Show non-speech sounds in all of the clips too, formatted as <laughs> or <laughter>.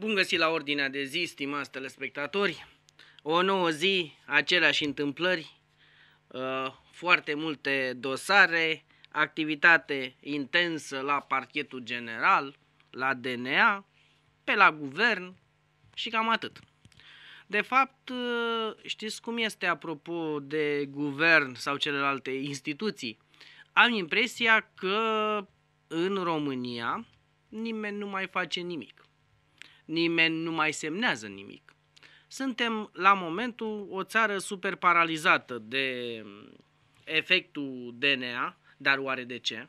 Bun găsit la ordinea de zi, stimați telespectatori. O nouă zi, aceleași întâmplări, uh, foarte multe dosare, activitate intensă la parchetul general, la DNA, pe la guvern și cam atât. De fapt, uh, știți cum este apropo de guvern sau celelalte instituții? Am impresia că în România nimeni nu mai face nimic nimeni nu mai semnează nimic. Suntem la momentul o țară super paralizată de mm, efectul DNA, dar oare de ce?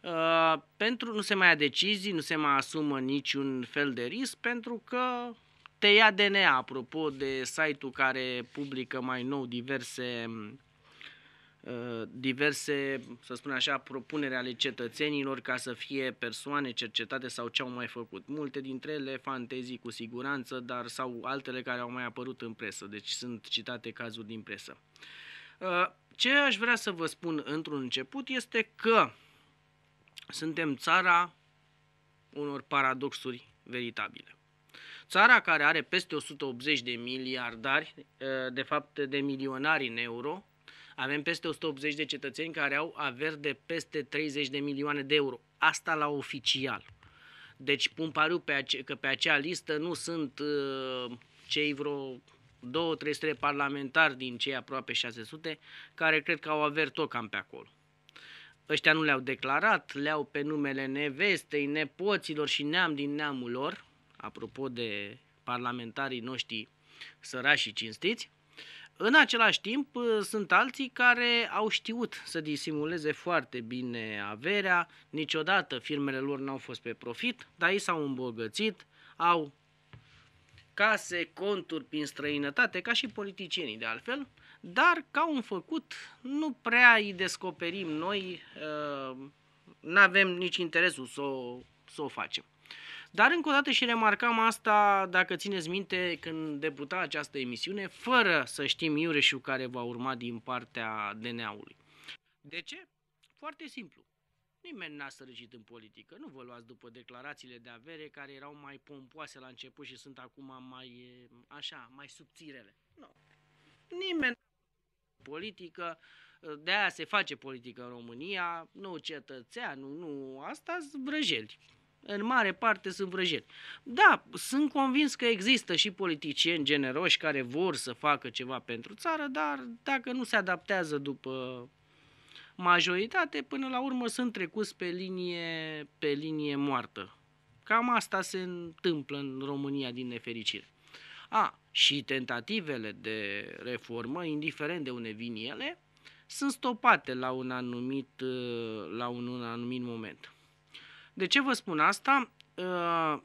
Uh, pentru nu se mai ia decizii, nu se mai asumă niciun fel de risc, pentru că te ia DNA, apropo de site-ul care publică mai nou diverse mm, Uh, diverse, să spun așa, propuneri ale cetățenilor ca să fie persoane cercetate sau ce au mai făcut. Multe dintre ele fantezii cu siguranță, dar sau altele care au mai apărut în presă, deci sunt citate cazuri din presă. Uh, ce aș vrea să vă spun într-un început este că suntem țara unor paradoxuri veritabile. Țara care are peste 180 de miliardari, uh, de fapt de milionari în euro, avem peste 180 de cetățeni care au averi de peste 30 de milioane de euro. Asta la oficial. Deci pun pariu pe ace- că pe acea listă nu sunt uh, cei vreo 2 300 parlamentari din cei aproape 600 care cred că au averi tot cam pe acolo. Ăștia nu le-au declarat, le-au pe numele nevestei, nepoților și neam din neamul lor, apropo de parlamentarii noștri sărași și cinstiți, în același timp, uh, sunt alții care au știut să disimuleze foarte bine averea, niciodată firmele lor n-au fost pe profit, dar ei s-au îmbogățit, au case, conturi prin străinătate, ca și politicienii de altfel, dar ca un făcut nu prea îi descoperim noi, uh, nu avem nici interesul să o, să o facem. Dar încă o dată și remarcam asta, dacă țineți minte, când debuta această emisiune, fără să știm iureșul care va urma din partea DNA-ului. De ce? Foarte simplu. Nimeni n-a sărăcit în politică. Nu vă luați după declarațiile de avere care erau mai pompoase la început și sunt acum mai, așa, mai subțirele. Nu. Nimeni politică, de aia se face politică în România, nu cetățean, nu, nu asta sunt vrăjeli în mare parte sunt vrăjeli. Da, sunt convins că există și politicieni generoși care vor să facă ceva pentru țară, dar dacă nu se adaptează după majoritate, până la urmă sunt trecuți pe linie, pe linie moartă. Cam asta se întâmplă în România din nefericire. A, și tentativele de reformă, indiferent de unde vin ele, sunt stopate la un anumit, la un, un anumit moment. De ce vă spun asta? Uh,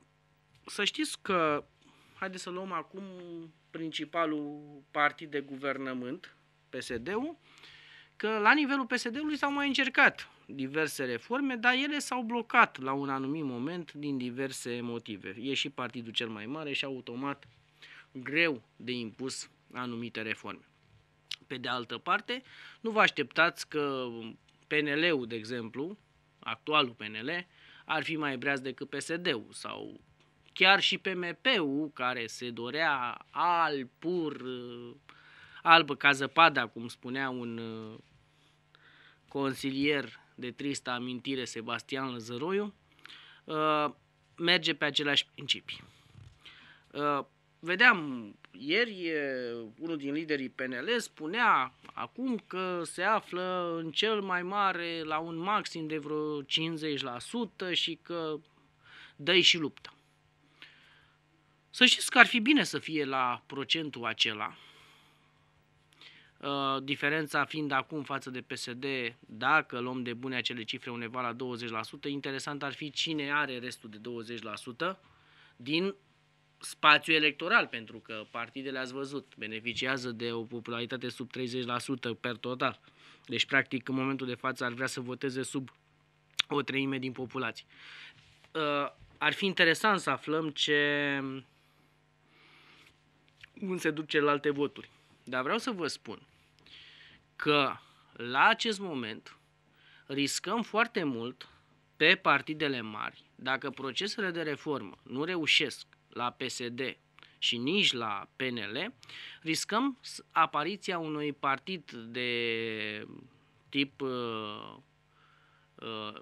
să știți că, haideți să luăm acum principalul partid de guvernământ, PSD-ul, că la nivelul PSD-ului s-au mai încercat diverse reforme, dar ele s-au blocat la un anumit moment din diverse motive. E și partidul cel mai mare și automat greu de impus anumite reforme. Pe de altă parte, nu vă așteptați că PNL-ul, de exemplu, actualul PNL, ar fi mai breaz decât PSD-ul sau chiar și PMP-ul care se dorea al pur albă ca zăpada, cum spunea un uh, consilier de tristă amintire Sebastian Lăzăroiu, uh, merge pe aceleași principii. Uh, Vedeam ieri, unul din liderii PNL spunea acum că se află în cel mai mare, la un maxim de vreo 50% și că dă și luptă. Să știți că ar fi bine să fie la procentul acela, uh, diferența fiind acum față de PSD, dacă luăm de bune acele cifre undeva la 20%, interesant ar fi cine are restul de 20% din spațiu electoral, pentru că partidele, ați văzut, beneficiază de o popularitate sub 30% per total. Deci, practic, în momentul de față ar vrea să voteze sub o treime din populație. Uh, ar fi interesant să aflăm ce cum se duc celelalte voturi. Dar vreau să vă spun că la acest moment riscăm foarte mult pe partidele mari, dacă procesele de reformă nu reușesc la PSD și nici la PNL, riscăm apariția unui partid de tip uh, uh,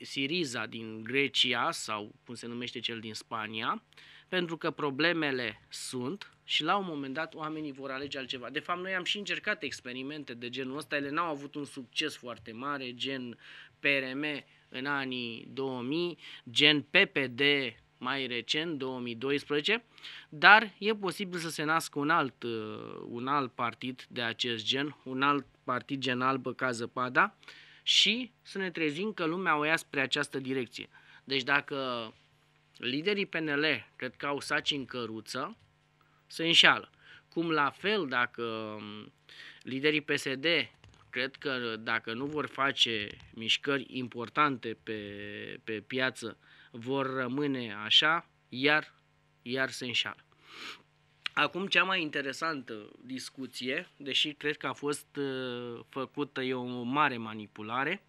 Siriza din Grecia sau cum se numește cel din Spania, pentru că problemele sunt și la un moment dat oamenii vor alege altceva. De fapt, noi am și încercat experimente de genul ăsta, ele n-au avut un succes foarte mare, gen PRM în anii 2000, gen PPD mai recent, 2012, dar e posibil să se nască un alt, uh, un alt partid de acest gen, un alt partid gen albă ca zăpada și să ne trezim că lumea o ia spre această direcție. Deci dacă liderii PNL cred că au saci în căruță, se înșală. Cum la fel dacă um, liderii PSD cred că dacă nu vor face mișcări importante pe, pe piață, uh, vor rămâne așa, iar, iar se înșală. Acum, cea mai interesantă discuție, deși cred că a fost uh, făcută e o mare manipulare,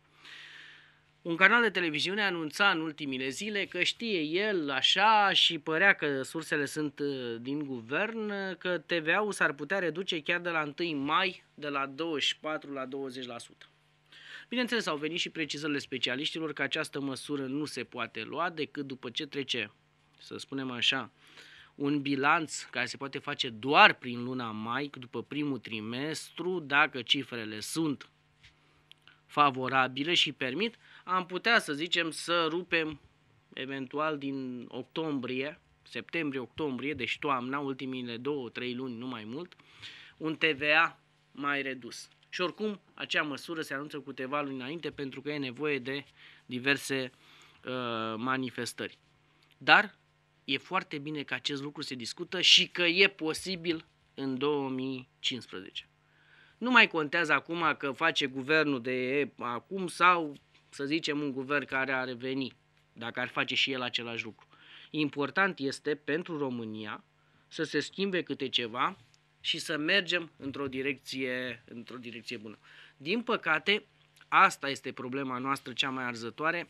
un canal de televiziune anunța în ultimile zile că știe el așa și părea că sursele sunt uh, din guvern, că TVA-ul s-ar putea reduce chiar de la 1 mai de la 24 la 20%. Bineînțeles, au venit și precizările specialiștilor că această măsură nu se poate lua decât după ce trece, să spunem așa, un bilanț care se poate face doar prin luna mai, după primul trimestru, dacă cifrele sunt favorabile și permit, am putea să zicem să rupem eventual din octombrie, septembrie-octombrie, deci toamna, ultimile două, trei luni, nu mai mult, un TVA mai redus și oricum acea măsură se anunță cu câteva luni înainte pentru că e nevoie de diverse uh, manifestări. Dar e foarte bine că acest lucru se discută și că e posibil în 2015. Nu mai contează acum că face guvernul de acum sau să zicem un guvern care ar reveni, dacă ar face și el același lucru. Important este pentru România să se schimbe câte ceva și să mergem într-o direcție, într-o direcție bună. Din păcate, asta este problema noastră cea mai arzătoare,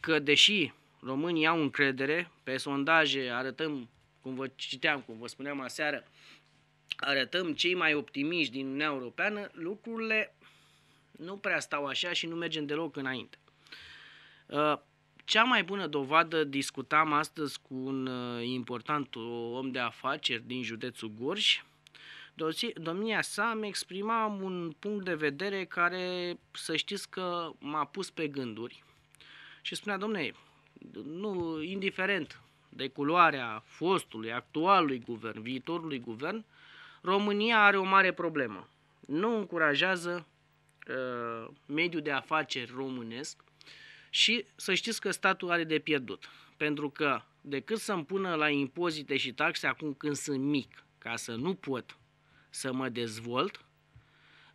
că deși românii au încredere, pe sondaje arătăm, cum vă citeam, cum vă spuneam aseară, arătăm cei mai optimiști din Uniunea Europeană, lucrurile nu prea stau așa și nu mergem deloc înainte. Uh, cea mai bună dovadă discutam astăzi cu un uh, important om de afaceri din județul Gorj, domnia sa îmi exprima un punct de vedere care să știți că m-a pus pe gânduri și spunea, domne, nu, indiferent de culoarea fostului, actualului guvern, viitorului guvern, România are o mare problemă. Nu încurajează uh, mediul de afaceri românesc și să știți că statul are de pierdut. Pentru că decât să-mi pună la impozite și taxe acum când sunt mic, ca să nu pot să mă dezvolt.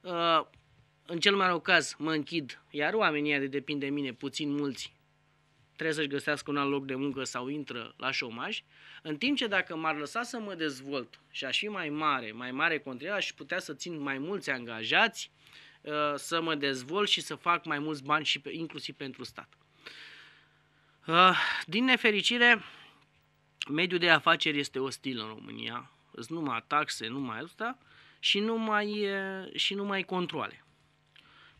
Uh, în cel mai rău caz mă închid, iar oamenii de depind de mine, puțin mulți, trebuie să-și găsească un alt loc de muncă sau intră la șomaj, în timp ce dacă m-ar lăsa să mă dezvolt și aș fi mai mare, mai mare contribuie, aș putea să țin mai mulți angajați, uh, să mă dezvolt și să fac mai mulți bani și pe, inclusiv pentru stat. Uh, din nefericire, mediul de afaceri este ostil în România. sunt numai taxe, numai asta și nu mai, eh, și nu mai controle.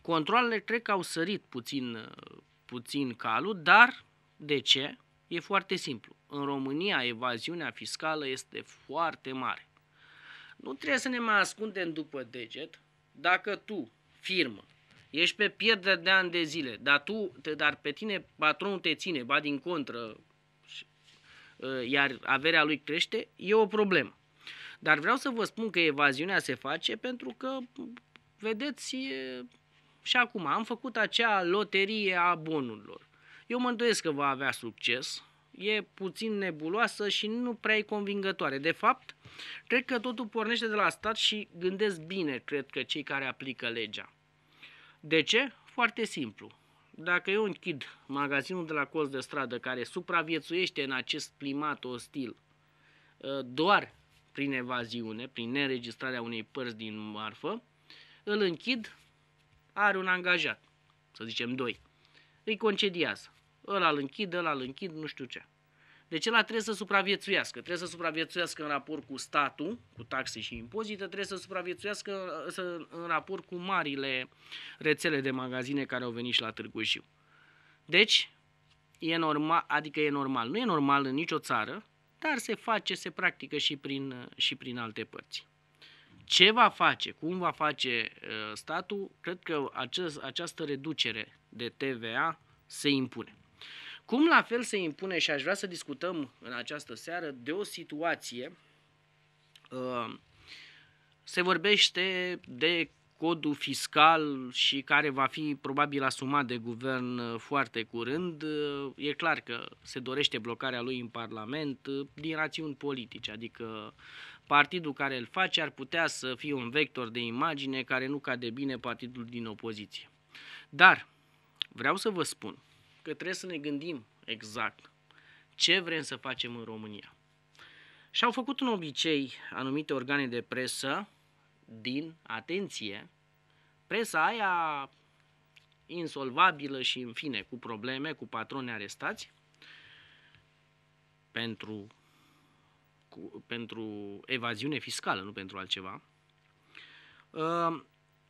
Controlele cred că au sărit puțin, eh, puțin calul, dar de ce? E foarte simplu. În România evaziunea fiscală este foarte mare. Nu trebuie să ne mai ascundem după deget dacă tu, firmă, ești pe pierdere de ani de zile, dar, tu, dar pe tine patronul te ține, ba din contră, eh, iar averea lui crește, e o problemă. Dar vreau să vă spun că evaziunea se face pentru că, vedeți, și acum am făcut acea loterie a bonurilor. Eu mă îndoiesc că va avea succes, e puțin nebuloasă și nu prea e convingătoare. De fapt, cred că totul pornește de la stat și gândesc bine, cred că, cei care aplică legea. De ce? Foarte simplu. Dacă eu închid magazinul de la colț de stradă care supraviețuiește în acest climat ostil ă, doar prin evaziune, prin neregistrarea unei părți din marfă, îl închid, are un angajat, să zicem doi, îi concediază, ăla îl închid, ăla îl închid, nu știu ce. Deci ăla trebuie să supraviețuiască, trebuie să supraviețuiască în raport cu statul, cu taxe și impozite, trebuie să supraviețuiască să, în raport cu marile rețele de magazine care au venit și la Târgu Jiu. Deci, e normal, adică e normal. Nu e normal în nicio țară dar se face, se practică și prin, și prin alte părți. Ce va face, cum va face uh, statul, cred că acest, această reducere de TVA se impune. Cum la fel se impune și aș vrea să discutăm în această seară de o situație, uh, se vorbește de codul fiscal și care va fi probabil asumat de guvern uh, foarte curând, uh, e clar că se dorește blocarea lui în Parlament uh, din rațiuni politice, adică partidul care îl face ar putea să fie un vector de imagine care nu cade bine partidul din opoziție. Dar vreau să vă spun că trebuie să ne gândim exact ce vrem să facem în România. Și-au făcut un obicei anumite organe de presă din, atenție, presa aia insolvabilă și în fine cu probleme, cu patroni arestați pentru, cu, pentru evaziune fiscală, nu pentru altceva. Uh,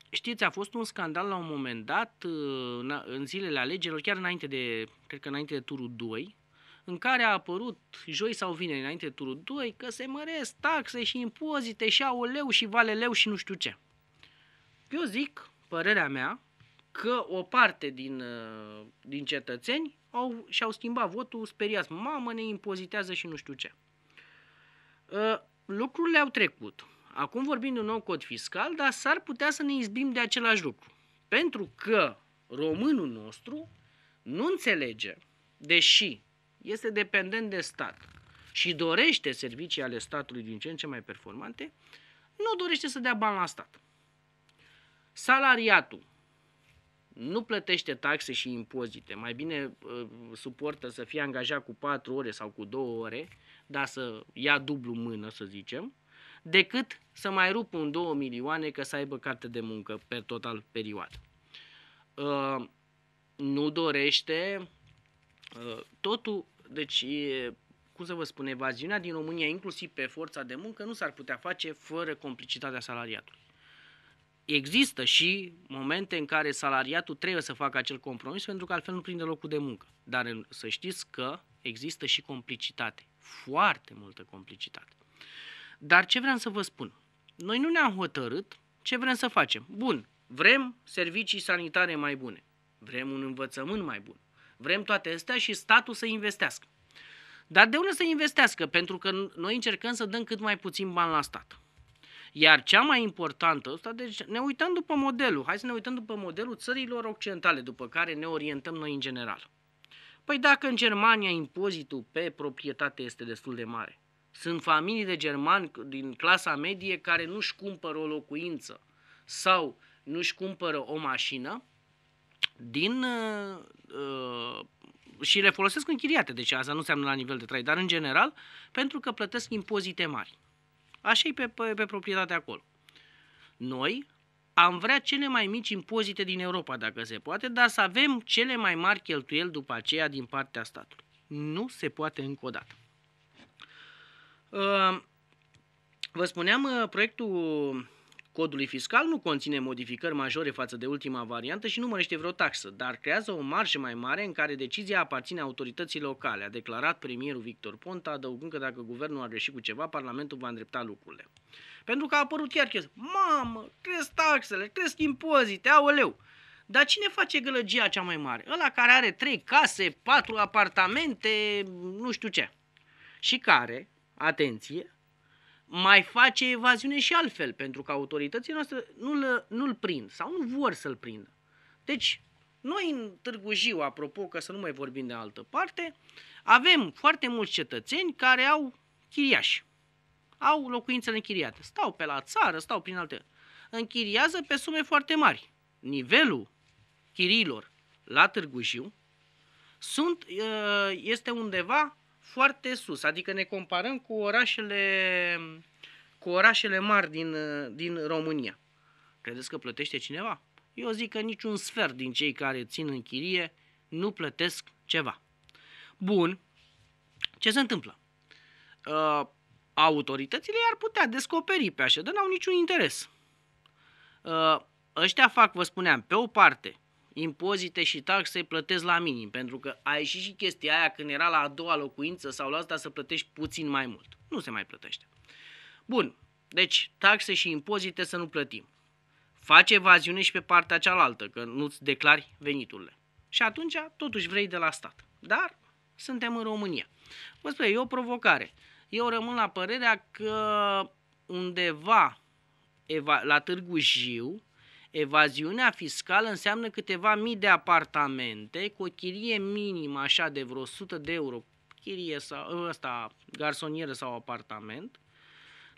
știți, a fost un scandal la un moment dat uh, în zilele alegerilor, chiar înainte de, cred că înainte de turul 2, în care a apărut joi sau vineri înainte turul 2 că se măresc taxe și impozite și au leu și vale leu și nu știu ce. Eu zic, părerea mea, că o parte din, uh, din cetățeni au, și-au schimbat votul speriați. Mamă, ne impozitează și nu știu ce. Uh, lucrurile au trecut. Acum vorbim de un nou cod fiscal, dar s-ar putea să ne izbim de același lucru. Pentru că românul nostru nu înțelege, deși este dependent de stat și dorește servicii ale statului din ce în ce mai performante, nu dorește să dea bani la stat. Salariatul nu plătește taxe și impozite, mai bine uh, suportă să fie angajat cu 4 ore sau cu 2 ore, dar să ia dublu mână, să zicem, decât să mai rup un 2 milioane că să aibă carte de muncă pe total perioadă. Uh, nu dorește uh, totul deci, cum să vă spun, evaziunea din România, inclusiv pe forța de muncă, nu s-ar putea face fără complicitatea salariatului. Există și momente în care salariatul trebuie să facă acel compromis pentru că altfel nu prinde locul de muncă. Dar să știți că există și complicitate. Foarte multă complicitate. Dar ce vreau să vă spun? Noi nu ne-am hotărât ce vrem să facem. Bun, vrem servicii sanitare mai bune. Vrem un învățământ mai bun. Vrem toate astea și statul să investească. Dar de unde să investească? Pentru că noi încercăm să dăm cât mai puțin bani la stat. Iar cea mai importantă, asta, deci ne uităm după modelul, hai să ne uităm după modelul țărilor occidentale, după care ne orientăm noi în general. Păi dacă în Germania impozitul pe proprietate este destul de mare, sunt familii de germani din clasa medie care nu-și cumpără o locuință sau nu-și cumpără o mașină din Uh, și le folosesc închiriate, deci asta nu înseamnă la nivel de trai, dar în general pentru că plătesc impozite mari. Așa e pe, pe, pe proprietatea acolo. Noi am vrea cele mai mici impozite din Europa, dacă se poate, dar să avem cele mai mari cheltuieli după aceea din partea statului. Nu se poate încă o dată. Uh, vă spuneam, uh, proiectul Codului fiscal nu conține modificări majore față de ultima variantă și nu mărește vreo taxă, dar creează o marjă mai mare în care decizia aparține autorității locale, a declarat premierul Victor Ponta, adăugând că dacă guvernul a greșit cu ceva, Parlamentul va îndrepta lucrurile. Pentru că a apărut chiar chestia, mamă, cresc taxele, cresc impozite, aoleu! Dar cine face gălăgia cea mai mare? Ăla care are trei case, patru apartamente, nu știu ce. Și care, atenție, mai face evaziune și altfel, pentru că autoritățile noastre nu-l, nu-l prind sau nu vor să-l prindă. Deci, noi în Târgu Jiu, apropo, că să nu mai vorbim de altă parte, avem foarte mulți cetățeni care au chiriași. Au locuințele închiriate. Stau pe la țară, stau prin alte... Închiriază pe sume foarte mari. Nivelul chirilor la Târgu Jiu sunt, ă, este undeva foarte sus, adică ne comparăm cu orașele, cu orașele mari din, din România. Credeți că plătește cineva? Eu zic că niciun sfert din cei care țin în chirie nu plătesc ceva. Bun, ce se întâmplă? Uh, autoritățile ar putea descoperi pe așa, dar n-au niciun interes. Uh, ăștia fac, vă spuneam, pe o parte impozite și taxe plătesc la minim, pentru că a ieșit și chestia aia când era la a doua locuință sau la asta să plătești puțin mai mult. Nu se mai plătește. Bun, deci taxe și impozite să nu plătim. Face evaziune și pe partea cealaltă, că nu-ți declari veniturile. Și atunci totuși vrei de la stat. Dar suntem în România. Vă spun, e o provocare. Eu rămân la părerea că undeva la Târgu Jiu, Evaziunea fiscală înseamnă câteva mii de apartamente cu o chirie minimă așa de vreo 100 de euro, chirie sau ăsta, garsonieră sau apartament,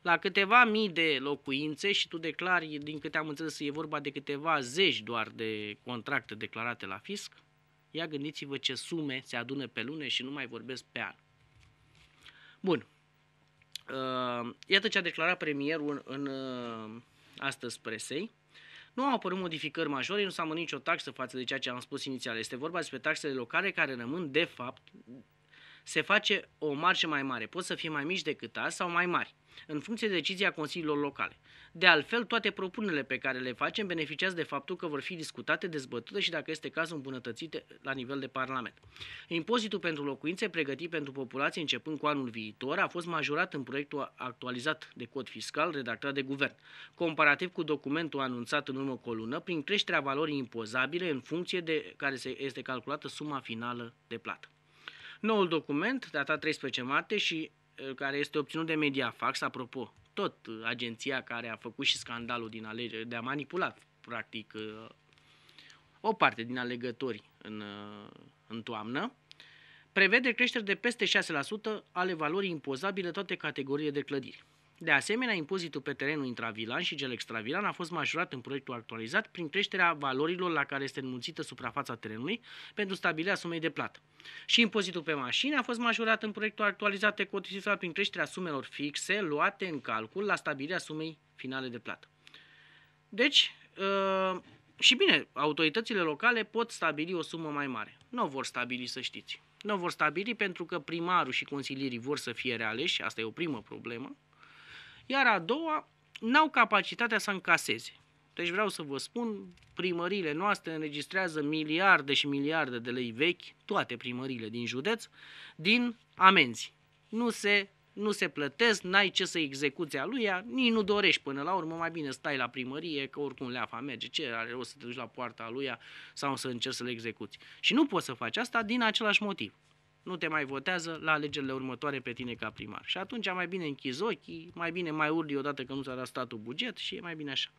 la câteva mii de locuințe și tu declari, din câte am înțeles, e vorba de câteva zeci doar de contracte declarate la fisc, ia gândiți-vă ce sume se adună pe lună și nu mai vorbesc pe an. Bun. Uh, iată ce a declarat premierul în, în uh, astăzi presei. Nu au apărut modificări majore, nu s-a nicio taxă față de ceea ce am spus inițial. Este vorba despre taxele locale care rămân, de fapt, se face o marjă mai mare. Pot să fie mai mici decât azi sau mai mari, în funcție de decizia consiliilor locale. De altfel, toate propunerile pe care le facem beneficiază de faptul că vor fi discutate, dezbătute și, dacă este cazul, îmbunătățite la nivel de Parlament. Impozitul pentru locuințe pregătit pentru populație începând cu anul viitor a fost majorat în proiectul actualizat de cod fiscal redactat de guvern, comparativ cu documentul anunțat în urmă cu o lună, prin creșterea valorii impozabile în funcție de care este calculată suma finală de plată. Noul document, datat 13 martie și uh, care este obținut de Mediafax, apropo, tot uh, agenția care a făcut și scandalul din alegeri, de a manipulat, practic, uh, o parte din alegători în, în toamnă, prevede creșteri de peste 6% ale valorii impozabile toate categoriile de clădiri. De asemenea, impozitul pe terenul intravilan și cel extravilan a fost majorat în proiectul actualizat prin creșterea valorilor la care este înmulțită suprafața terenului pentru stabilirea sumei de plată. Și impozitul pe mașini a fost majorat în proiectul actualizat ecotisifrat prin creșterea sumelor fixe luate în calcul la stabilirea sumei finale de plată. Deci, uh, și bine, autoritățile locale pot stabili o sumă mai mare. Nu vor stabili, să știți. Nu vor stabili pentru că primarul și consilierii vor să fie realeși, asta e o primă problemă, iar a doua, n-au capacitatea să încaseze. Deci vreau să vă spun, primările noastre înregistrează miliarde și miliarde de lei vechi, toate primările din județ, din amenzi. Nu se, nu se plătesc, n-ai ce să execuți a lui ea, nici nu dorești până la urmă, mai bine stai la primărie, că oricum leafa merge, ce are rost să te duci la poarta lui ea sau să încerci să le execuți. Și nu poți să faci asta din același motiv nu te mai votează la alegerile următoare pe tine ca primar. Și atunci mai bine închizi ochii, mai bine mai urli odată că nu s a dat statul buget și e mai bine așa.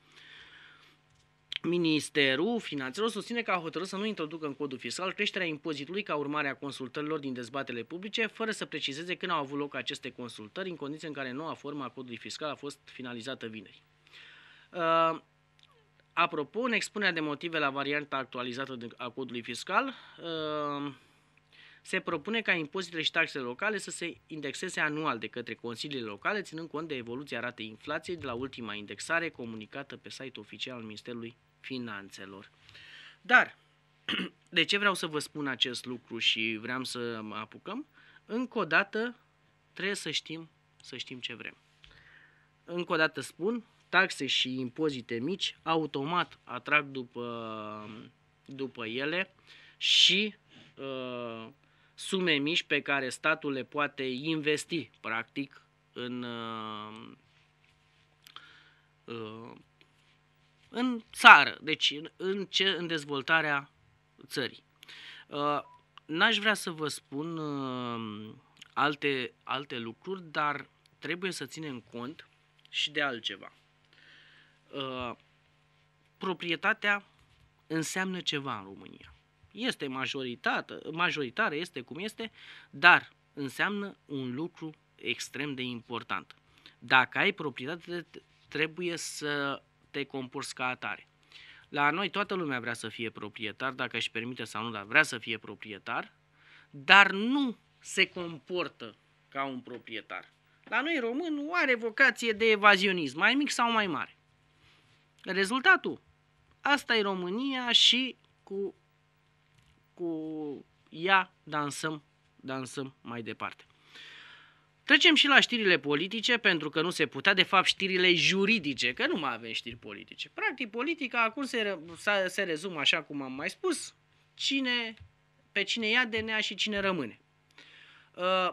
Ministerul Finanțelor susține că a hotărât să nu introducă în codul fiscal creșterea impozitului ca urmare a consultărilor din dezbatele publice, fără să precizeze când au avut loc aceste consultări, în condiții în care noua formă a codului fiscal a fost finalizată vineri. Uh, apropo, în expunerea de motive la varianta actualizată a codului fiscal, uh, se propune ca impozitele și taxele locale să se indexeze anual de către consiliile locale, ținând cont de evoluția ratei inflației de la ultima indexare comunicată pe site-ul oficial al Ministerului Finanțelor. Dar, <clears throat> de ce vreau să vă spun acest lucru și vreau să mă apucăm? Încă o dată, trebuie să știm, să știm ce vrem. Încă o dată spun, taxe și impozite mici automat atrag după, după ele și uh, sume mici pe care statul le poate investi, practic, în, uh, uh, în țară, deci în, ce, în dezvoltarea țării. Uh, n-aș vrea să vă spun alte, alte lucruri, dar trebuie să ținem cont și de altceva. Proprietatea înseamnă ceva în România este majoritară, majoritară este cum este, dar înseamnă un lucru extrem de important. Dacă ai proprietate, trebuie să te comporți ca atare. La noi toată lumea vrea să fie proprietar, dacă își permite sau nu, dar vrea să fie proprietar, dar nu se comportă ca un proprietar. La noi român are vocație de evazionism, mai mic sau mai mare. Rezultatul? Asta e România și cu cu ea dansăm, dansăm mai departe. Trecem și la știrile politice, pentru că nu se putea, de fapt, știrile juridice, că nu mai avem știri politice. Practic, politica acum se, se rezumă, așa cum am mai spus, cine, pe cine ia DNA și cine rămâne. Uh,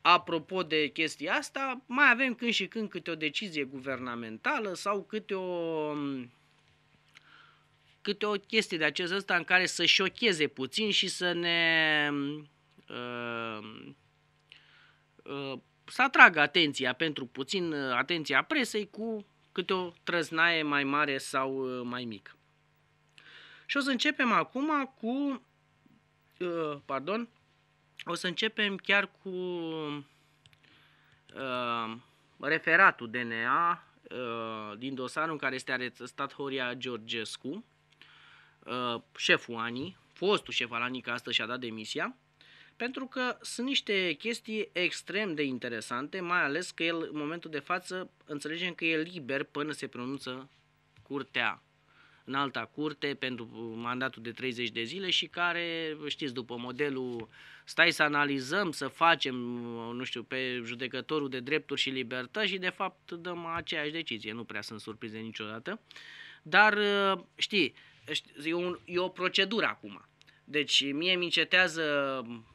apropo de chestia asta, mai avem când și când câte o decizie guvernamentală sau câte o câte o chestie de acest ăsta în care să șocheze puțin și să ne... Mm, uh, uh, să atragă atenția pentru puțin, uh, atenția presei cu câte o trăznaie mai mare sau uh, mai mică. Și o să începem acum cu, uh, pardon, o să începem chiar cu uh, referatul DNA uh, din dosarul în care este arestat Horia Georgescu, Uh, șeful ANI, fostul șef al ANI, că astăzi și-a dat demisia, pentru că sunt niște chestii extrem de interesante, mai ales că el în momentul de față înțelegem că e liber până se pronunță curtea în alta curte pentru mandatul de 30 de zile și care, știți, după modelul stai să analizăm, să facem, nu știu, pe judecătorul de drepturi și libertăți și de fapt dăm aceeași decizie. Nu prea sunt surprize niciodată. Dar, uh, știi, e, un, e o procedură acum. Deci mie mi încetează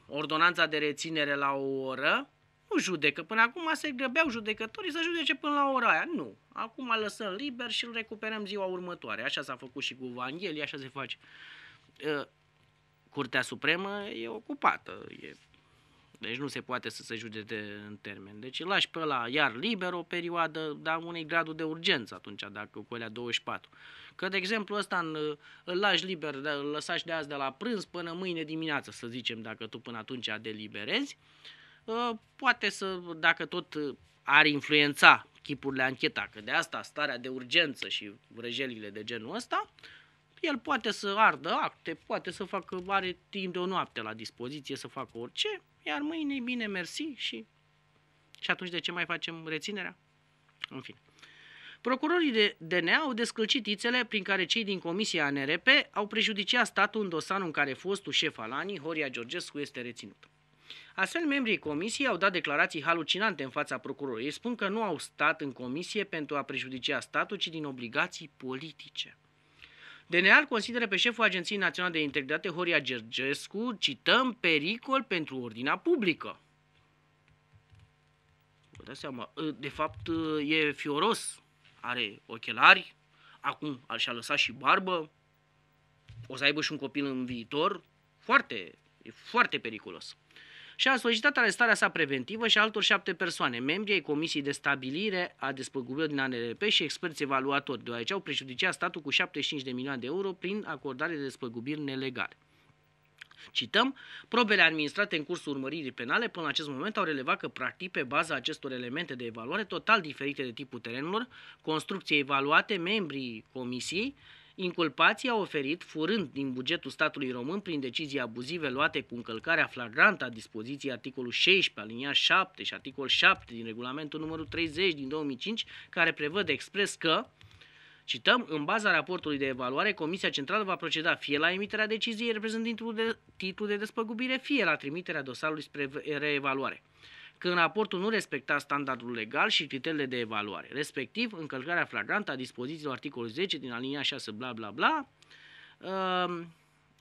ordonanța de reținere la o oră, nu judecă. Până acum se grăbeau judecătorii să judece până la ora aia. Nu. Acum îl lăsăm liber și îl recuperăm ziua următoare. Așa s-a făcut și cu Evanghelie, așa se face. Ă, Curtea Supremă e ocupată, e deci nu se poate să se judece în termen. Deci îl lași pe la iar liber o perioadă, dar unei gradul de urgență atunci, dacă cu alea 24. Că, de exemplu, ăsta în, îl lași liber, îl lăsași de azi de la prânz până mâine dimineață, să zicem, dacă tu până atunci deliberezi, ă, poate să, dacă tot ar influența chipurile ancheta, că de asta starea de urgență și vrăjelile de genul ăsta, el poate să ardă acte, poate să facă, are timp de o noapte la dispoziție să facă orice, iar mâine e bine, mersi și... Și atunci de ce mai facem reținerea? În fine. Procurorii de DNA au descălcit ițele prin care cei din Comisia NRP au prejudiciat statul în dosarul în care fostul șef al ANI, Horia Georgescu, este reținut. Astfel, membrii comisiei au dat declarații halucinante în fața procurorului. Ei spun că nu au stat în comisie pentru a prejudicia statul, ci din obligații politice. DNA consideră pe șeful Agenției Naționale de Integritate, Horia Gergescu, cităm, pericol pentru ordinea publică. Vă dați seama, ă, de fapt ă, e fioros, are ochelari, acum și-a lăsat și barbă, o să aibă și un copil în viitor, foarte, e foarte periculos și a solicitat arestarea sa preventivă și altor șapte persoane, membri ai Comisiei de Stabilire a Despăgubirilor din ANRP și experți evaluatori, deoarece au prejudiciat statul cu 75 de milioane de euro prin acordare de despăgubiri nelegale. Cităm, probele administrate în cursul urmăririi penale până în acest moment au relevat că practic pe baza acestor elemente de evaluare total diferite de tipul terenurilor, construcții evaluate, membrii comisiei, Inculpații au oferit, furând din bugetul statului român prin decizii abuzive luate cu încălcarea flagrantă a dispoziției articolul 16, alinia 7 și articol 7 din regulamentul numărul 30 din 2005, care prevede expres că Cităm, în baza raportului de evaluare, Comisia Centrală va proceda fie la emiterea deciziei reprezentând titlul de, titlul de despăgubire, fie la trimiterea dosarului spre reevaluare că în raportul nu respecta standardul legal și criteriile de evaluare, respectiv încălcarea flagrantă a dispozițiilor articolului 10 din alinia 6, bla bla bla, uh,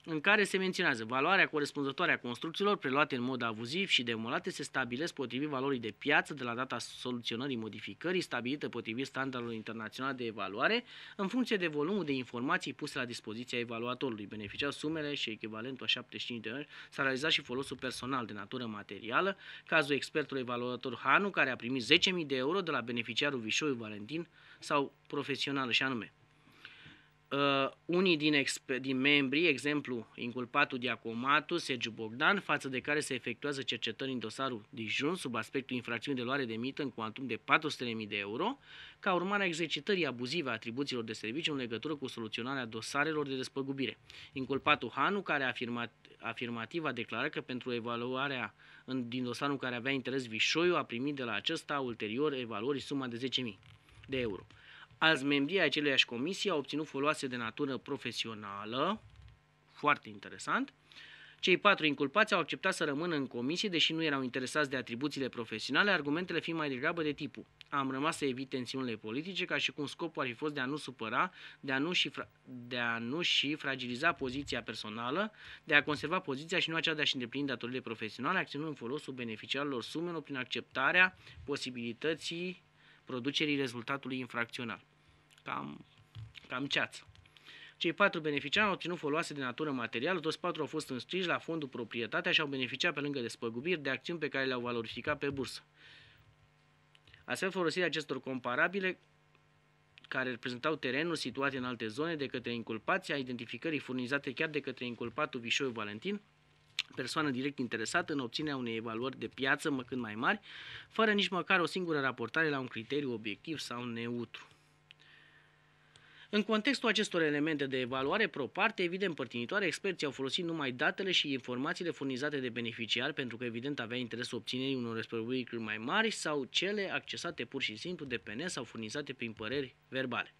în care se menționează valoarea corespunzătoare a construcțiilor preluate în mod abuziv și demolate se stabilesc potrivit valorii de piață de la data soluționării modificării stabilită potrivit standardului internațional de evaluare în funcție de volumul de informații puse la dispoziția evaluatorului. Beneficiau sumele și echivalentul a 75 de ani s-a realizat și folosul personal de natură materială, cazul expertului evaluator Hanu care a primit 10.000 de euro de la beneficiarul Vișoiu Valentin sau profesională și anume Uh, unii din, din membri, exemplu inculpatul Diacomatu, Sergiu Bogdan, față de care se efectuează cercetări în dosarul Dijun sub aspectul infracțiunii de luare de mită în cuantum de 400.000 de euro, ca urmare a exercitării abuzive a atribuțiilor de serviciu în legătură cu soluționarea dosarelor de despăgubire. Inculpatul Hanu, care a afirmat, afirmativ a declarat că pentru evaluarea în, din dosarul care avea interes Vișoiu, a primit de la acesta ulterior evaluări suma de 10.000 de euro. Alți membri ai aceleiași comisii au obținut foloase de natură profesională, foarte interesant. Cei patru inculpați au acceptat să rămână în comisie, deși nu erau interesați de atribuțiile profesionale, argumentele fiind mai degrabă de tipul am rămas să evit tensiunile politice, ca și cum scopul ar fi fost de a nu supăra, de a nu și, fra- de a nu și fragiliza poziția personală, de a conserva poziția și nu aceea de a-și îndeplini datorile profesionale, acționând în folosul beneficiarilor sumelor prin acceptarea posibilității producerii rezultatului infracțional. Cam, cam ceață. Cei patru beneficiari au obținut foloase de natură materială, toți patru au fost înscriși la fondul proprietatea și au beneficiat pe lângă despăgubiri de acțiuni pe care le-au valorificat pe bursă. Astfel, folosirea acestor comparabile care reprezentau terenuri situate în alte zone de către inculpații, a identificării furnizate chiar de către inculpatul Vișoiu Valentin, persoană direct interesată în obținerea unei evaluări de piață când mai mari, fără nici măcar o singură raportare la un criteriu obiectiv sau neutru. În contextul acestor elemente de evaluare pro-parte, evident părtinitoare, experții au folosit numai datele și informațiile furnizate de beneficiar pentru că evident avea interesul obținerii unor răspărbiri mai mari sau cele accesate pur și simplu de PN sau furnizate prin păreri verbale.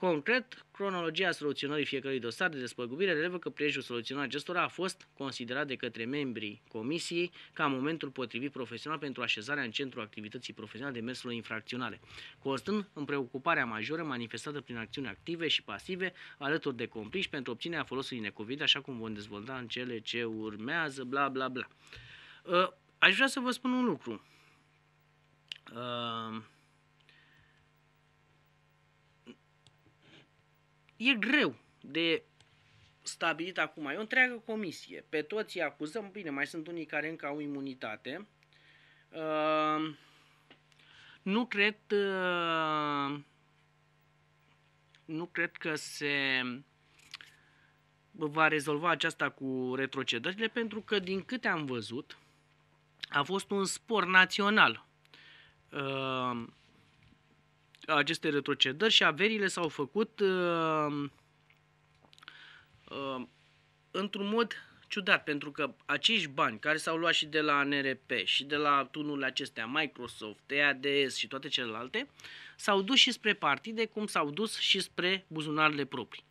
Concret, cronologia soluționării fiecărui dosar de despăgubire relevă că prilejul soluționării acestora a fost considerat de către membrii comisiei ca momentul potrivit profesional pentru așezarea în centrul activității profesionale de mersurile infracționale, constând în preocuparea majoră manifestată prin acțiuni active și pasive alături de complici pentru obținerea folosului necovid, așa cum vom dezvolta în cele ce urmează, bla bla bla. Uh, aș vrea să vă spun un lucru. Uh, e greu de stabilit acum. E o întreagă comisie. Pe toți îi acuzăm. Bine, mai sunt unii care încă au imunitate. Uh, nu cred uh, nu cred că se va rezolva aceasta cu retrocedările pentru că din câte am văzut a fost un spor național uh, aceste retrocedări și averile s-au făcut uh, uh, într-un mod ciudat, pentru că acești bani care s-au luat și de la NRP și de la tunurile acestea, Microsoft, EADS și toate celelalte, s-au dus și spre partide, cum s-au dus și spre buzunarele proprii.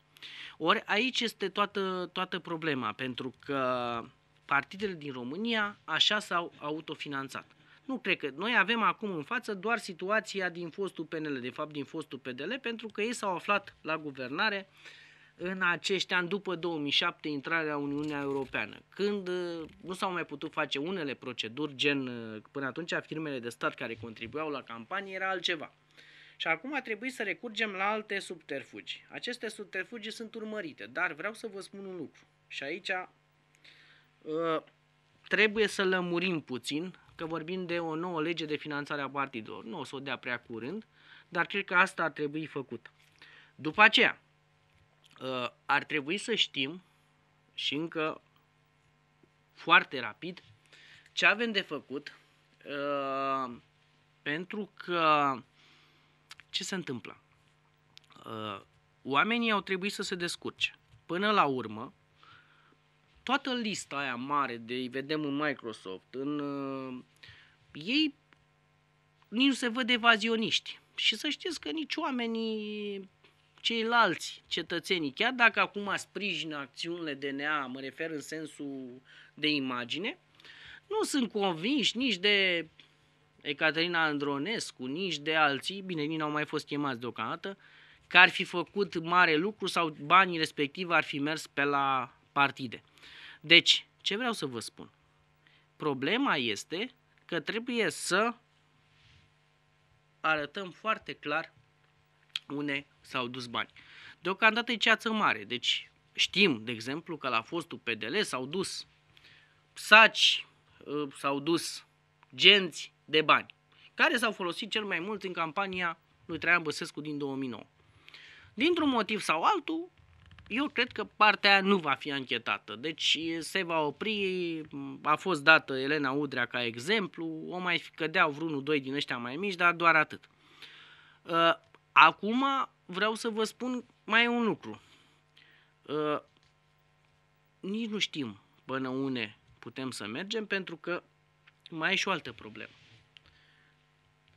Ori aici este toată, toată problema, pentru că partidele din România așa s-au autofinanțat. Nu cred că. Noi avem acum în față doar situația din fostul PNL, de fapt din fostul PDL, pentru că ei s-au aflat la guvernare în acești ani după 2007 intrarea Uniunea Europeană, când uh, nu s-au mai putut face unele proceduri, gen uh, până atunci firmele de stat care contribuiau la campanie era altceva. Și acum a trebuit să recurgem la alte subterfugi. Aceste subterfugi sunt urmărite, dar vreau să vă spun un lucru. Și aici uh, trebuie să lămurim puțin că vorbim de o nouă lege de finanțare a partidelor. Nu o să o dea prea curând, dar cred că asta ar trebui făcut. După aceea, ă, ar trebui să știm și încă foarte rapid ce avem de făcut ă, pentru că ce se întâmplă? Ă, oamenii au trebuit să se descurce. Până la urmă, toată lista aia mare de îi vedem în Microsoft, în uh, ei nici nu se văd evazioniști. Și să știți că nici oamenii ceilalți cetățenii, chiar dacă acum sprijină acțiunile DNA, mă refer în sensul de imagine, nu sunt convinși nici de Ecaterina Andronescu, nici de alții, bine, nici n-au mai fost chemați deocamdată, că ar fi făcut mare lucru sau banii respectivi ar fi mers pe la partide. Deci, ce vreau să vă spun? Problema este că trebuie să arătăm foarte clar unde s-au dus bani. Deocamdată e ceață mare, deci știm, de exemplu, că la fostul PDL s-au dus saci, ă, s-au dus genți de bani, care s-au folosit cel mai mult în campania lui Traian Băsescu din 2009. Dintr-un motiv sau altul, eu cred că partea nu va fi anchetată. Deci se va opri, a fost dată Elena Udrea ca exemplu, o mai cădeau vreunul, doi din ăștia mai mici, dar doar atât. Uh, acum vreau să vă spun mai un lucru. Uh, nici nu știm până une putem să mergem, pentru că mai e și o altă problemă.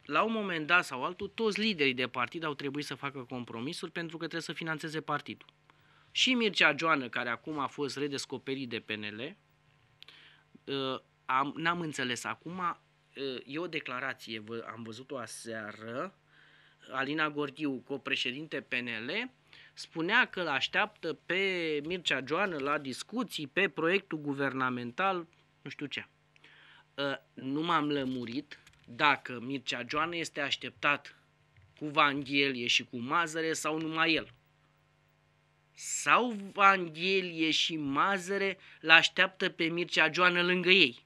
La un moment dat sau altul, toți liderii de partid au trebuit să facă compromisuri pentru că trebuie să financeze partidul. Și Mircea Joană, care acum a fost redescoperit de PNL, uh, am, n-am înțeles. Acum uh, e o declarație, am văzut-o aseară, Alina Gordiu, copreședinte PNL, spunea că îl așteaptă pe Mircea Joană la discuții pe proiectul guvernamental, nu știu ce. Uh, nu m-am lămurit dacă Mircea Joană este așteptat cu Vanghelie și cu Mazăre sau numai el sau Vanghelie și Mazăre l-așteaptă pe Mircea Joană lângă ei.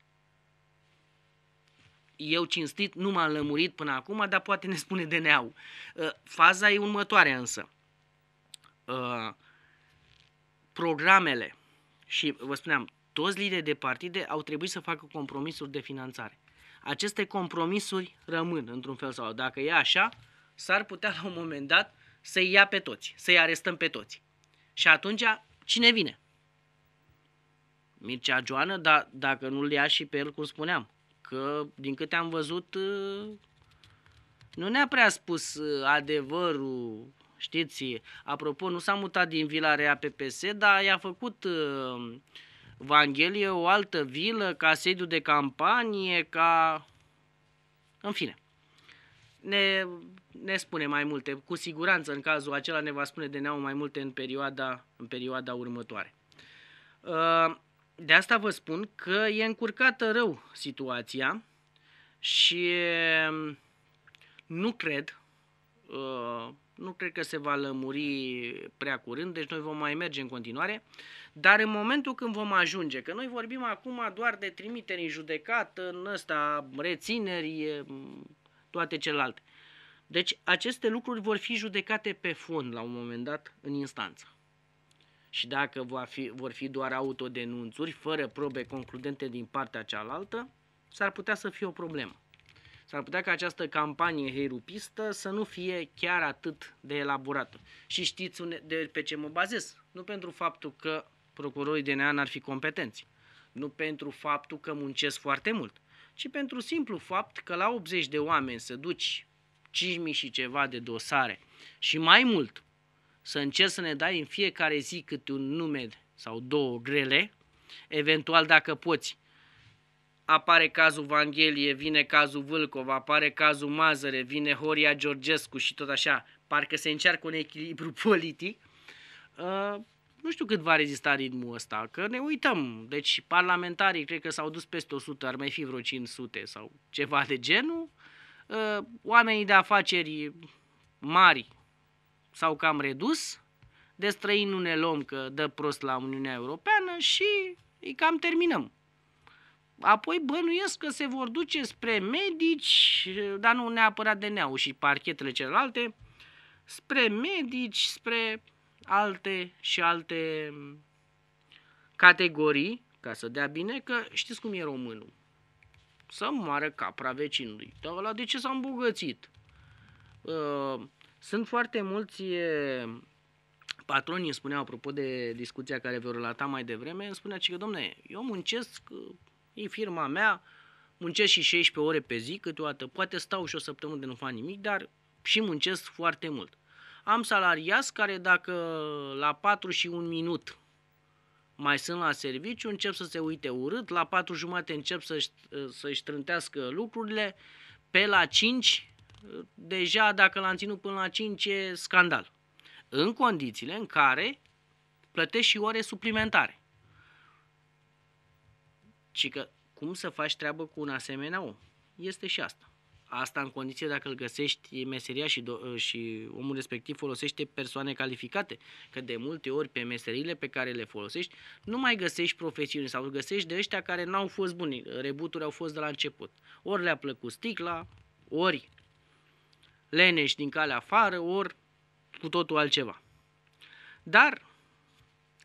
Eu cinstit nu m-am lămurit până acum, dar poate ne spune de neau. Uh, faza e următoarea însă. Uh, programele și vă spuneam, toți liderii de partide au trebuit să facă compromisuri de finanțare. Aceste compromisuri rămân într-un fel sau altul. dacă e așa, s-ar putea la un moment dat să-i ia pe toți, să-i arestăm pe toți. Și atunci, cine vine? Mircea Joană, dar dacă nu-l ia și pe el, cum spuneam, că din câte am văzut, ă, nu ne-a prea spus ă, adevărul, știți, apropo, nu s-a mutat din vila rea pe PS, dar i-a făcut ă, Vanghelie o altă vilă ca sediu de campanie, ca... în fine ne, ne spune mai multe. Cu siguranță, în cazul acela, ne va spune de neau mai multe în perioada, în perioada următoare. Uh, de asta vă spun că e încurcată rău situația și um, nu cred, uh, nu cred că se va lămuri prea curând, deci noi vom mai merge în continuare, dar în momentul când vom ajunge, că noi vorbim acum doar de trimiteri în judecată, în ăsta, rețineri, toate celelalte. Deci aceste lucruri vor fi judecate pe fond la un moment dat în instanță. Și dacă va fi, vor fi doar autodenunțuri, fără probe concludente din partea cealaltă, s-ar putea să fie o problemă. S-ar putea ca această campanie herupistă să nu fie chiar atât de elaborată. Și știți de pe ce mă bazez? Nu pentru faptul că procurorii DNA n-ar fi competenți, nu pentru faptul că muncesc foarte mult, ci pentru simplu fapt că la 80 de oameni să duci 5.000 și ceva de dosare și mai mult să încerci să ne dai în fiecare zi câte un nume sau două grele, eventual dacă poți. Apare cazul Vanghelie, vine cazul Vâlcov, apare cazul Mazăre, vine Horia Georgescu și tot așa. Parcă se încearcă un echilibru <laughs> politic. Uh, nu știu cât va rezista ritmul ăsta, că ne uităm. Deci parlamentarii cred că s-au dus peste 100, ar mai fi vreo 500 sau ceva de genul. Ă, oamenii de afaceri mari s-au cam redus, de străini nu ne luăm că dă prost la Uniunea Europeană și îi cam terminăm. Apoi bănuiesc că se vor duce spre medici, dar nu neapărat de neau și parchetele celelalte, spre medici, spre alte și alte mm, categorii, ca să dea bine, că știți cum e românul. Să moară capra vecinului. Dar ăla de ce s-a îmbogățit? Uh, sunt foarte mulți patroni îmi spuneau, apropo de discuția care vă relata mai devreme, îmi spunea că, domne, eu muncesc, uh, e firma mea, muncesc și 16 ore pe zi câteodată, poate stau și o săptămână de nu fac nimic, dar și muncesc foarte mult. Am salariați care dacă la 4 și 1 minut mai sunt la serviciu, încep să se uite urât, la 4 jumate încep să-și, să-și trântească lucrurile, pe la 5, deja dacă l-am ținut până la 5 e scandal. În condițiile în care plătești și ore suplimentare. Și că cum să faci treabă cu un asemenea om? Este și asta. Asta în condiție dacă îl găsești meseria și, do- uh, și omul respectiv folosește persoane calificate. Că de multe ori pe meseriile pe care le folosești nu mai găsești profesiuni sau găsești de ăștia care n-au fost buni. Rebuturi au fost de la început. Ori le-a plăcut sticla, ori leneș din calea afară, ori cu totul altceva. Dar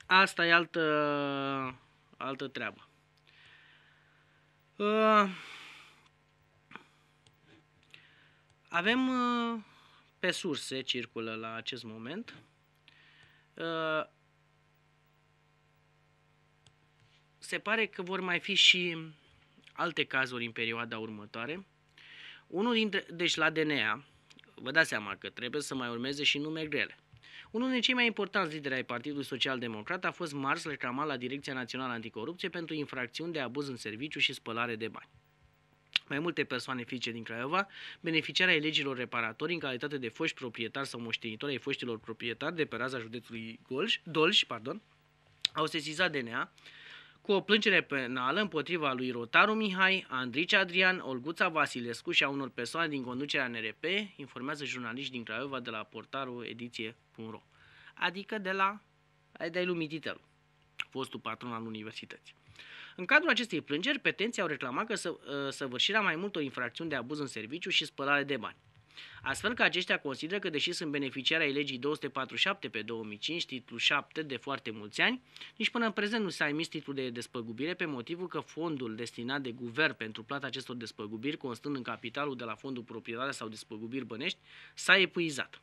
asta e altă, altă treabă. Uh, Avem uh, pe surse, circulă la acest moment, uh, se pare că vor mai fi și alte cazuri în perioada următoare. Unul dintre, deci la DNA, vă dați seama că trebuie să mai urmeze și nume grele. Unul dintre cei mai importanți lideri ai Partidului Social Democrat a fost Mars Lecamal la Direcția Națională Anticorupție pentru infracțiuni de abuz în serviciu și spălare de bani mai multe persoane fizice din Craiova, beneficiarea legilor reparatorii în calitate de foști proprietari sau moștenitori ai foștilor proprietari de pe raza județului Golj, Dolj, pardon, au sesizat DNA cu o plângere penală împotriva lui Rotaru Mihai, Andrici Adrian, Olguța Vasilescu și a unor persoane din conducerea NRP, informează jurnaliști din Craiova de la portarul ediție.ro, adică de la de lui Mititelu, fostul patron al universității. În cadrul acestei plângeri, petenții au reclamat că să, ă, săvârșirea mai multor infracțiuni de abuz în serviciu și spălare de bani. Astfel că aceștia consideră că, deși sunt beneficiari ai legii 247 pe 2005, titlul 7, de foarte mulți ani, nici până în prezent nu s-a emis titlul de despăgubire pe motivul că fondul destinat de guvern pentru plata acestor despăgubiri, constând în capitalul de la fondul proprietar sau despăgubiri bănești, s-a epuizat.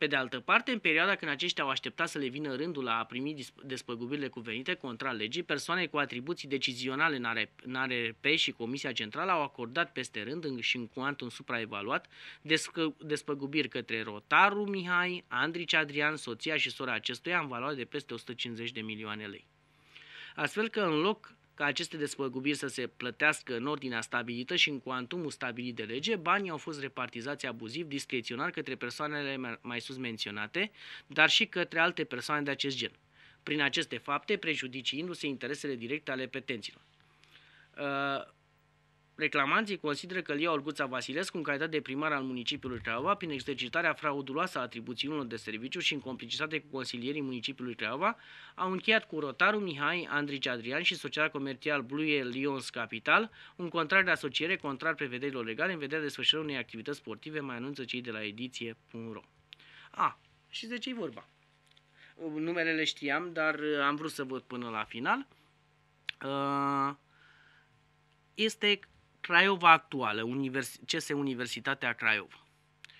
Pe de altă parte, în perioada când aceștia au așteptat să le vină rândul la a primi despăgubirile cuvenite contra legii, persoane cu atribuții decizionale în ARP și Comisia Centrală au acordat peste rând și în cuantum supraevaluat despăgubiri către Rotaru Mihai, Andrici Adrian, soția și sora acestuia în valoare de peste 150 de milioane lei. Astfel că în loc ca aceste despăgubiri să se plătească în ordinea stabilită și în cuantumul stabilit de lege, banii au fost repartizați abuziv, discreționar către persoanele mai sus menționate, dar și către alte persoane de acest gen, prin aceste fapte prejudiciindu-se interesele directe ale petenților. Uh, Reclamanții consideră că Lia Olguța Vasilescu, în calitate de primar al municipiului Craiova, prin exercitarea frauduloasă a atribuțiunilor de serviciu și în complicitate cu consilierii municipiului Craiova, au încheiat cu Rotaru Mihai Andrici Adrian și societatea comercial Blue Lions Capital un contract de asociere contrar prevederilor legale în vederea desfășurării unei activități sportive, mai anunță cei de la ediție.ro. A, și de ce i vorba? Numele le știam, dar uh, am vrut să văd până la final. Uh, este Craiova actuală, univers- CS Universitatea Craiova.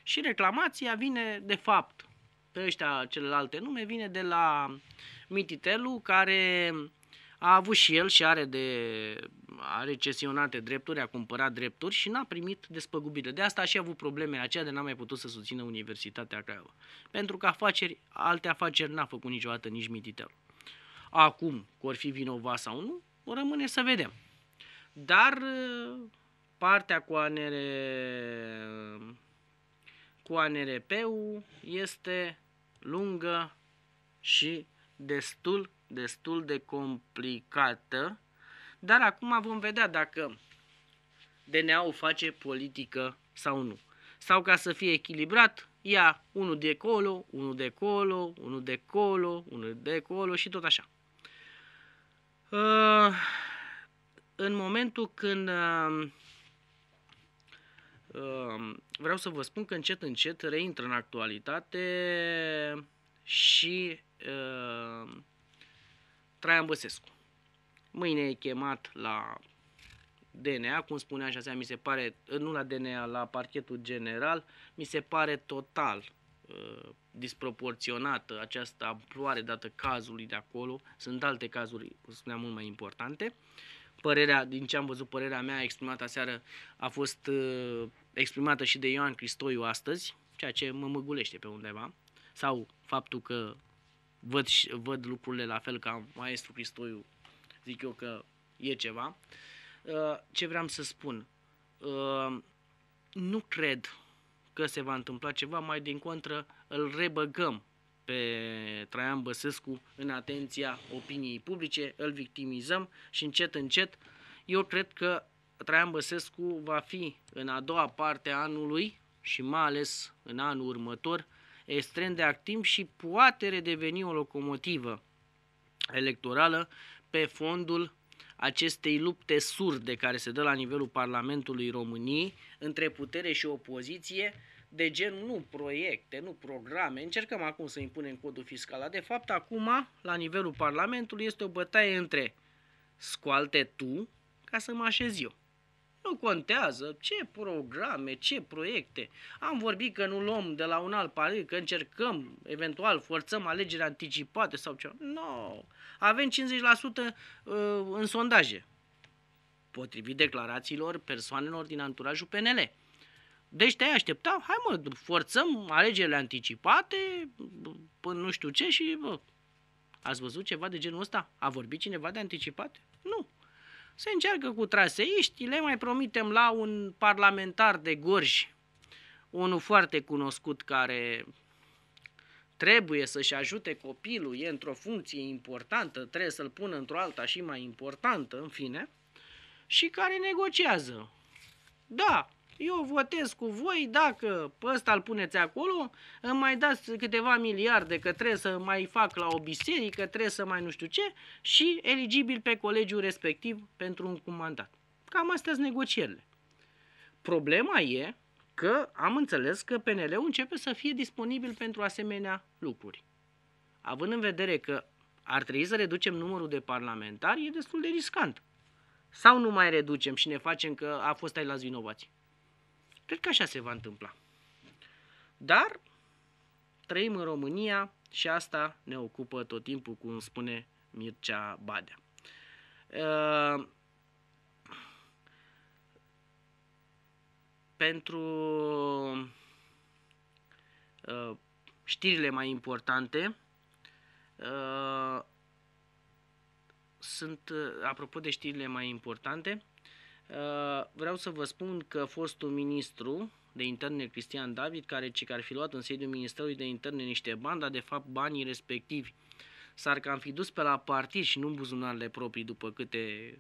Și reclamația vine, de fapt, pe ăștia celelalte nume, vine de la Mititelu, care a avut și el și are de are cesionate drepturi, a cumpărat drepturi și n-a primit despăgubire. De asta și a avut probleme aceea de n-a mai putut să susțină Universitatea Craiova. Pentru că afaceri, alte afaceri n-a făcut niciodată nici Mititelu. Acum, că or fi vinovat sau nu, o rămâne să vedem. Dar uh, partea cu ANR, cu ANRP-ul este lungă și destul, destul de complicată. Dar acum vom vedea dacă DNA-ul face politică sau nu. Sau ca să fie echilibrat, ia unul de colo, unul de colo, unul de colo, unul de colo și tot așa. Uh, în momentul când um, um, vreau să vă spun că încet încet reintră în actualitate și um, Traian Băsescu. Mâine e chemat la DNA, cum spunea și mi se pare, eh, nu la DNA, la parchetul general, mi se pare total uh, disproporționată această amploare dată cazului de acolo. Sunt alte cazuri, spuneam, mult mai importante. Uh, părerea, din ce am văzut, părerea mea exprimată aseară a fost uh, exprimată și de Ioan Cristoiu astăzi, ceea ce mă măgulește pe undeva, sau faptul că văd, văd lucrurile la fel ca maestru Cristoiu, zic eu că e ceva. Uh, ce vreau să spun? Uh, nu cred că se va întâmpla ceva, mai din contră îl rebăgăm pe Traian Băsescu în atenția opiniei publice, îl victimizăm și încet, încet, eu cred că Traian Băsescu va fi în a doua parte a anului și mai ales în anul următor extrem de activ și poate redeveni o locomotivă electorală pe fondul acestei lupte surde care se dă la nivelul Parlamentului României între putere și opoziție de gen nu proiecte, nu programe. Încercăm acum să impunem codul fiscal. De fapt, acum, la nivelul Parlamentului, este o bătaie între scoalte tu ca să mă așez eu. Nu contează ce programe, ce proiecte. Am vorbit că nu luăm de la un alt partid, că încercăm, eventual, forțăm alegeri anticipate sau ceva. Nu. No. Avem 50% uh, în sondaje. Potrivit declarațiilor persoanelor din anturajul PNL. Deci te-ai aștepta, hai mă, forțăm alegerile anticipate până nu știu ce și bă, ați văzut ceva de genul ăsta? A vorbit cineva de anticipate? Nu. Se încearcă cu traseiști, le mai promitem la un parlamentar de Gorj, unul foarte cunoscut care trebuie să-și ajute copilul, e într-o funcție importantă, trebuie să-l pună într-o alta și mai importantă, în fine, și care negociază. Da, eu votez cu voi dacă pe ăsta îl puneți acolo, îmi mai dați câteva miliarde că trebuie să mai fac la o biserică, trebuie să mai nu știu ce și eligibil pe colegiul respectiv pentru un mandat. Cam astea sunt negocierile. Problema e că am înțeles că PNL-ul începe să fie disponibil pentru asemenea lucruri. Având în vedere că ar trebui să reducem numărul de parlamentari, e destul de riscant. Sau nu mai reducem și ne facem că a fost ai la vinovați. Cred că așa se va întâmpla. Dar trăim în România și asta ne ocupă tot timpul, cum spune Mircea Badea. Ă, pentru ă, știrile mai importante, ă, sunt, apropo de știrile mai importante, Uh, vreau să vă spun că fostul ministru de interne Cristian David, care ce că ar fi luat în sediul Ministerului de Interne niște bani, dar de fapt banii respectivi s-ar cam fi dus pe la partid și nu în buzunarele proprii după câte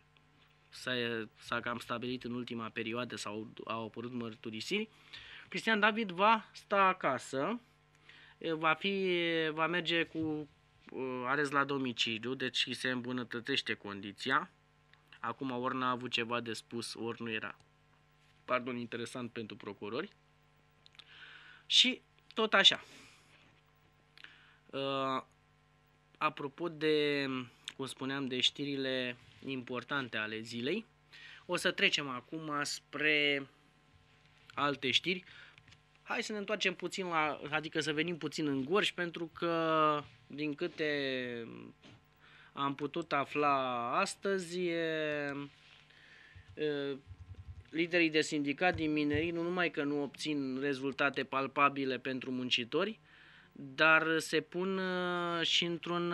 s-a, s-a cam stabilit în ultima perioadă sau au apărut mărturisiri, Cristian David va sta acasă, va, fi, va merge cu uh, arez la domiciliu, deci se îmbunătățește condiția, Acum ori n-a avut ceva de spus, ori nu era, pardon, interesant pentru procurori. Și tot așa. Uh, apropo de, cum spuneam, de știrile importante ale zilei, o să trecem acum spre alte știri. Hai să ne întoarcem puțin la, adică să venim puțin în gorj, pentru că din câte am putut afla astăzi, liderii de sindicat din minerii nu numai că nu obțin rezultate palpabile pentru muncitori, dar se pun și într-un,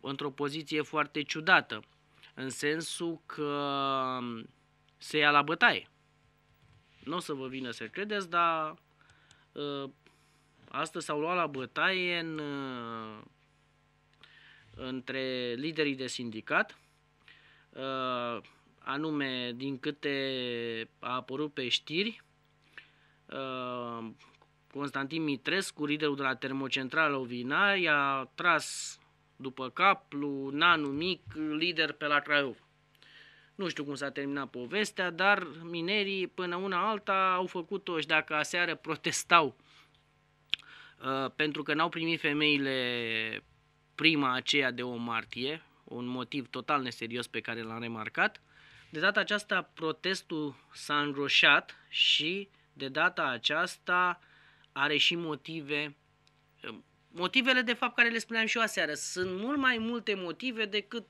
într-o poziție foarte ciudată, în sensul că se ia la bătaie. Nu o să vă vină să credeți, dar astăzi s-au luat la bătaie în între liderii de sindicat, uh, anume din câte a apărut pe știri, uh, Constantin Mitrescu, liderul de la termocentrală Ovina, i-a tras după cap lui Nanu Mic, lider pe la Craiova. Nu știu cum s-a terminat povestea, dar minerii până una alta au făcut-o și dacă aseară protestau uh, pentru că n-au primit femeile prima aceea de 1 martie, un motiv total neserios pe care l-am remarcat. De data aceasta protestul s-a înroșat și de data aceasta are și motive um, motivele de fapt care le spuneam și eu aseară sunt mult mai multe motive decât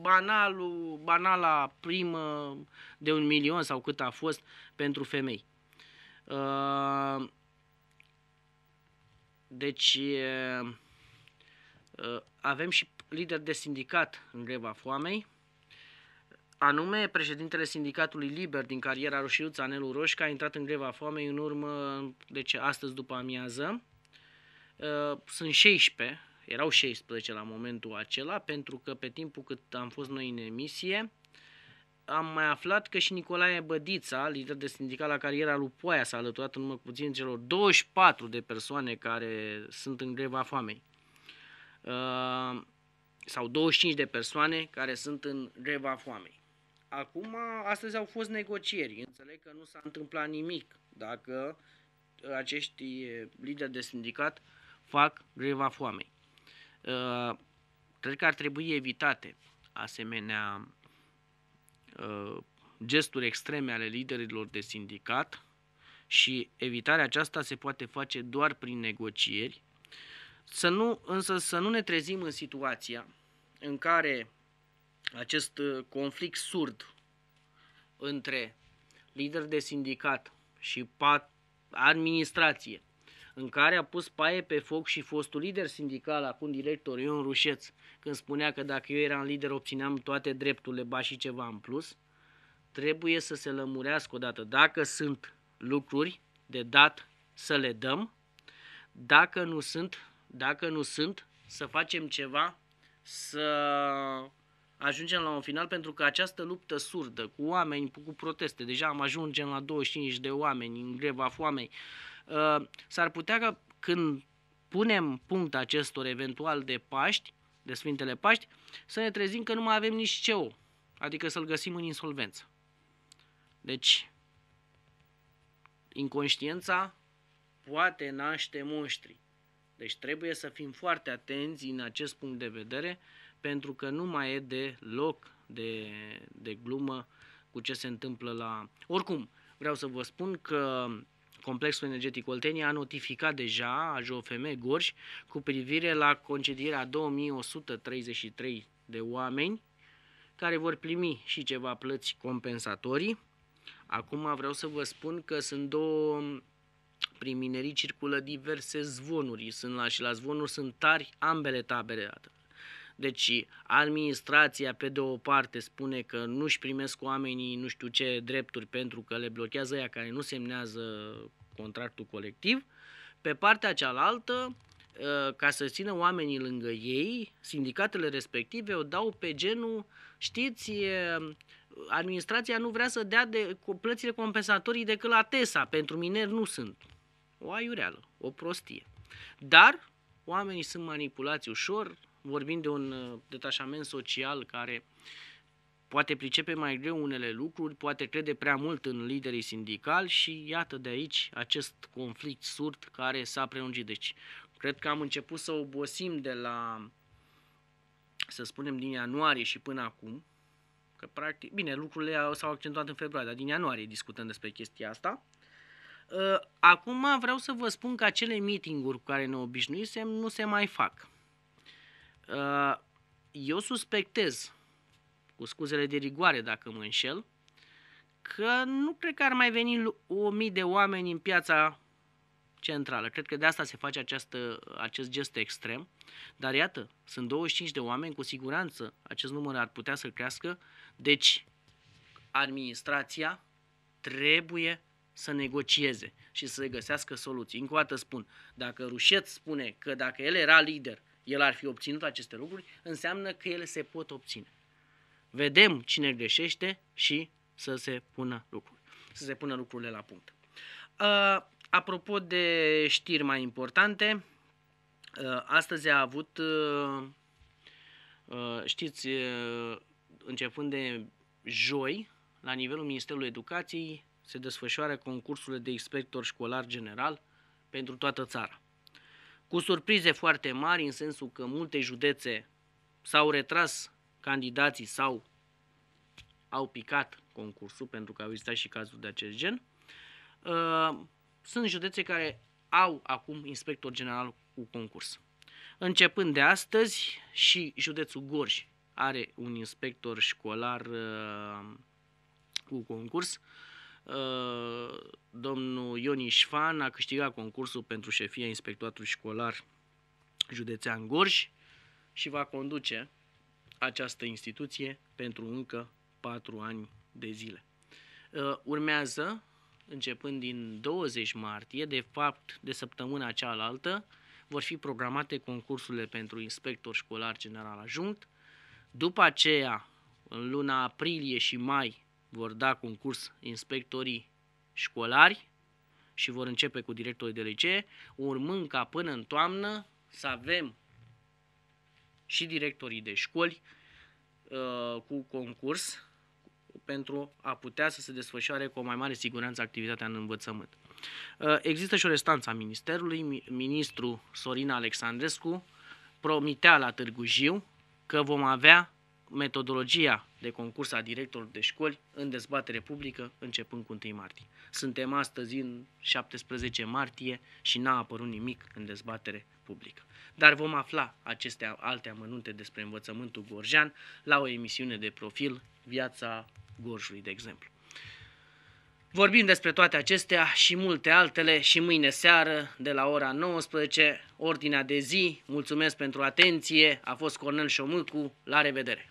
banalul, banala primă de un milion sau cât a fost pentru femei. Uh, deci uh, Uh, avem și lider de sindicat în greva foamei, anume președintele sindicatului liber din cariera Roșiuța, Anelu Roșca, a intrat în greva foamei în urmă, deci astăzi după amiază. Uh, sunt 16, erau 16 la momentul acela, pentru că pe timpul cât am fost noi în emisie, am mai aflat că și Nicolae Bădița, lider de sindicat la cariera lui Poaia, s-a alăturat în urmă cu puțin celor 24 de persoane care sunt în greva foamei. Ehm, sau 25 de persoane care sunt în greva foamei. Acum, astăzi au fost negocieri. Înțeleg că nu s-a întâmplat nimic dacă acești lideri de sindicat fac greva foamei. Ehm, cred că ar trebui evitate asemenea ehm, gesturi extreme ale liderilor de sindicat și evitarea aceasta se poate face doar prin negocieri să nu, însă să nu ne trezim în situația în care acest uh, conflict surd între lider de sindicat și administrație, în care a pus paie pe foc și fostul lider sindical, acum director Ion Rușeț, când spunea că dacă eu eram lider obțineam toate drepturile, ba și ceva în plus, trebuie să se lămurească odată. Dacă sunt lucruri de dat, să le dăm. Dacă nu sunt, dacă nu sunt, să facem ceva, să ajungem la un final, pentru că această luptă surdă cu oameni, cu proteste, deja am ajungem la 25 de oameni în greva foamei, uh, s-ar putea că când punem punct acestor eventual de Paști, de Sfintele Paști, să ne trezim că nu mai avem nici ce adică să-l găsim în insolvență. Deci, inconștiența poate naște monștrii. Deci trebuie să fim foarte atenți în acest punct de vedere, pentru că nu mai e de loc de, de glumă cu ce se întâmplă la... Oricum, vreau să vă spun că Complexul Energetic Oltenia a notificat deja a JOFM Gorj cu privire la concedierea 2133 de oameni care vor primi și ceva plăți compensatorii. Acum vreau să vă spun că sunt două prin minerii circulă diverse zvonuri sunt la, și la zvonuri sunt tari ambele tabere. Deci administrația pe de o parte spune că nu își primesc oamenii nu știu ce drepturi pentru că le blochează ea care nu semnează contractul colectiv. Pe partea cealaltă, ă, ca să țină oamenii lângă ei, sindicatele respective o dau pe genul, știți, administrația nu vrea să dea de plățile compensatorii decât la TESA, pentru mineri nu sunt. O aiureală, o prostie. Dar oamenii sunt manipulați ușor, vorbind de un uh, detașament social care poate pricepe mai greu unele lucruri, poate crede prea mult în liderii sindicali și iată de aici acest conflict surd care s-a prelungit. Deci, cred că am început să obosim de la, să spunem, din ianuarie și până acum, Că practic, bine, lucrurile s-au accentuat în februarie, dar din ianuarie discutăm despre chestia asta. Uh, acum vreau să vă spun că acele meeting-uri cu care ne obișnuisem nu se mai fac. Uh, eu suspectez, cu scuzele de rigoare dacă mă înșel, că nu cred că ar mai veni o mii de oameni în piața centrală. Cred că de asta se face această, acest gest extrem. Dar iată, sunt 25 de oameni, cu siguranță acest număr ar putea să crească. Deci, administrația trebuie să negocieze și să găsească soluții. Încă o dată spun, dacă Rușet spune că dacă el era lider, el ar fi obținut aceste lucruri, înseamnă că ele se pot obține. Vedem cine greșește și să se pună lucruri, să se pună lucrurile la punct. Uh, Apropo de știri mai importante, uh, astăzi a avut, uh, uh, știți, începând de joi, la nivelul Ministerului Educației se desfășoară concursurile de inspector școlar general pentru toată țara. Cu surprize foarte mari, în sensul că multe județe s-au retras candidații sau au picat concursul, pentru că au existat și cazuri de acest gen sunt județe care au acum inspector general cu concurs. Începând de astăzi și județul Gorj are un inspector școlar uh, cu concurs. Uh, domnul Ioni Șfan a câștigat concursul pentru șefia inspectoratului școlar județean Gorj și va conduce această instituție pentru încă patru ani de zile. Uh, urmează începând din 20 martie, de fapt de săptămâna cealaltă, vor fi programate concursurile pentru inspector școlar general ajunct. După aceea, în luna aprilie și mai, vor da concurs inspectorii școlari și vor începe cu directorii de licee, urmând ca până în toamnă să avem și directorii de școli uh, cu concurs pentru a putea să se desfășoare cu o mai mare siguranță activitatea în învățământ. Uh, există și o restanță a Ministerului. Ministru Sorin Alexandrescu promitea la Târgu Jiu că vom avea metodologia de concurs a directorilor de școli în dezbatere publică începând cu 1 martie. Suntem astăzi în 17 martie și n-a apărut nimic în dezbatere publică. Dar vom afla aceste alte amănunte despre învățământul gorjean la o emisiune de profil Viața Gorjului, de exemplu. Vorbim despre toate acestea și multe altele și mâine seară de la ora 19, ordinea de zi. Mulțumesc pentru atenție, a fost Cornel Șomâcu, la revedere!